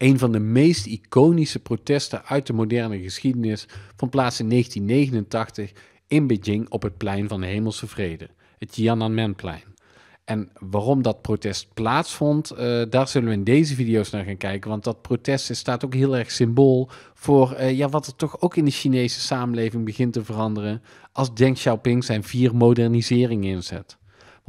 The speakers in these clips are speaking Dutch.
Een van de meest iconische protesten uit de moderne geschiedenis vond plaats in 1989 in Beijing op het plein van de Hemelse Vrede, het Tiananmenplein. En waarom dat protest plaatsvond, eh, daar zullen we in deze video's naar gaan kijken. Want dat protest staat ook heel erg symbool voor eh, ja, wat er toch ook in de Chinese samenleving begint te veranderen. als Deng Xiaoping zijn vier moderniseringen inzet.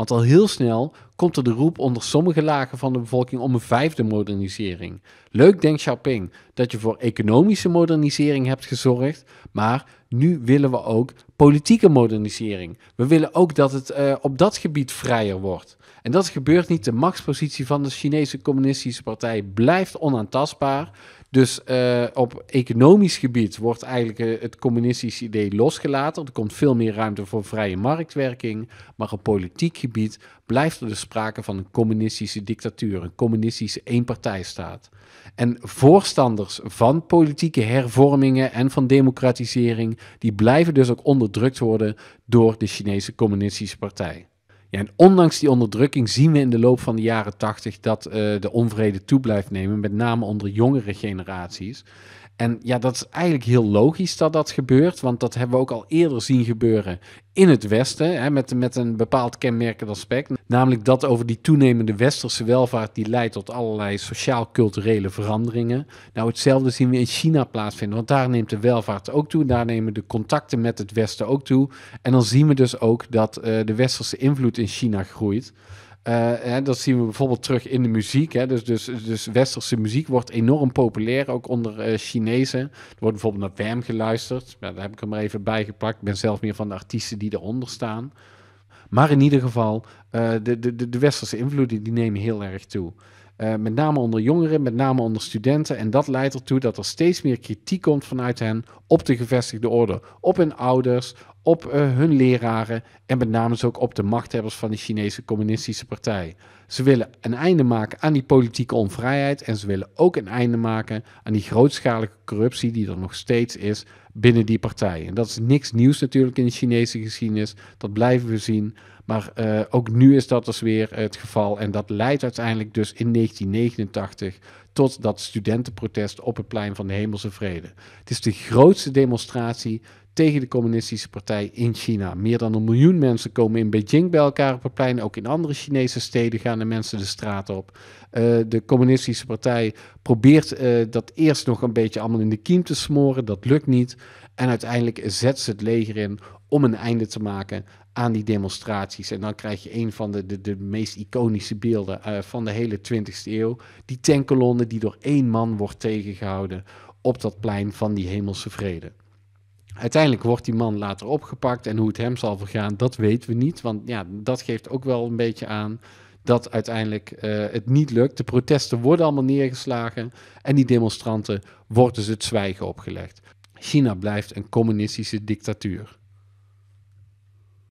Want al heel snel komt er de roep onder sommige lagen van de bevolking om een vijfde modernisering. Leuk, denkt Xiaoping, dat je voor economische modernisering hebt gezorgd, maar nu willen we ook politieke modernisering. We willen ook dat het eh, op dat gebied vrijer wordt. En dat gebeurt niet. De machtspositie van de Chinese Communistische Partij blijft onaantastbaar. Dus eh, op economisch gebied wordt eigenlijk eh, het communistisch idee losgelaten. Er komt veel meer ruimte voor vrije marktwerking. Maar op politiek gebied blijft er dus sprake van een communistische dictatuur, een communistische eenpartijstaat. En voorstanders van politieke hervormingen en van democratisering, die blijven dus ook onderdrukt worden door de Chinese Communistische Partij en ondanks die onderdrukking zien we in de loop van de jaren tachtig dat eh, de onvrede toe blijft nemen, met name onder jongere generaties. En ja, dat is eigenlijk heel logisch dat dat gebeurt, want dat hebben we ook al eerder zien gebeuren in het Westen, hè, met, met een bepaald kenmerkend aspect. Namelijk dat over die toenemende westerse welvaart die leidt tot allerlei sociaal-culturele veranderingen. Nou, hetzelfde zien we in China plaatsvinden, want daar neemt de welvaart ook toe, daar nemen de contacten met het Westen ook toe. En dan zien we dus ook dat eh, de westerse invloed in China groeit. Eh, dat zien we bijvoorbeeld terug in de muziek. Hè. Dus, dus, dus westerse muziek wordt enorm populair, ook onder eh, Chinezen. Er wordt bijvoorbeeld naar Wham geluisterd. Ja, daar heb ik hem maar even bij gepakt. Ik ben zelf meer van de artiesten die eronder staan. Maar in ieder geval, eh, de, de, de westerse invloeden die nemen heel erg toe. met name onder jongeren, met name onder studenten. En dat leidt ertoe dat er steeds meer kritiek komt vanuit hen op de gevestigde orde. Op hun ouders, op eh, hun leraren en met name dus ook op de machthebbers van de Chinese Communistische Partij. Ze willen een einde maken aan die politieke onvrijheid en ze willen ook een einde maken aan die grootschalige corruptie die er nog steeds is binnen die partij. En dat is niks nieuws natuurlijk in de Chinese geschiedenis, dat blijven we zien. Maar eh, ook nu is dat dus weer het geval en dat leidt uiteindelijk dus in 1989 tot dat studentenprotest op het plein van de Hemelse Vrede. Het is de grootste demonstratie tegen de communistische partij in China. Meer dan een miljoen mensen komen in Beijing bij elkaar op het plein. Ook in andere Chinese steden gaan de mensen de straat op. Eh, de communistische partij probeert eh, dat eerst nog een beetje allemaal in de kiem te smoren. Dat lukt niet. En uiteindelijk zet ze het leger in om een einde te maken aan die demonstraties. En dan krijg je een van de, de, de meest iconische beelden eh, van de hele 20e eeuw. Die tankkolonne die door één man wordt tegengehouden op dat plein van die hemelse vrede. Uiteindelijk wordt die man later opgepakt en hoe het hem zal vergaan, dat weten we niet. Want ja, dat geeft ook wel een beetje aan dat uiteindelijk eh, het niet lukt. De protesten worden allemaal neergeslagen en die demonstranten worden dus het zwijgen opgelegd. China blijft een communistische dictatuur.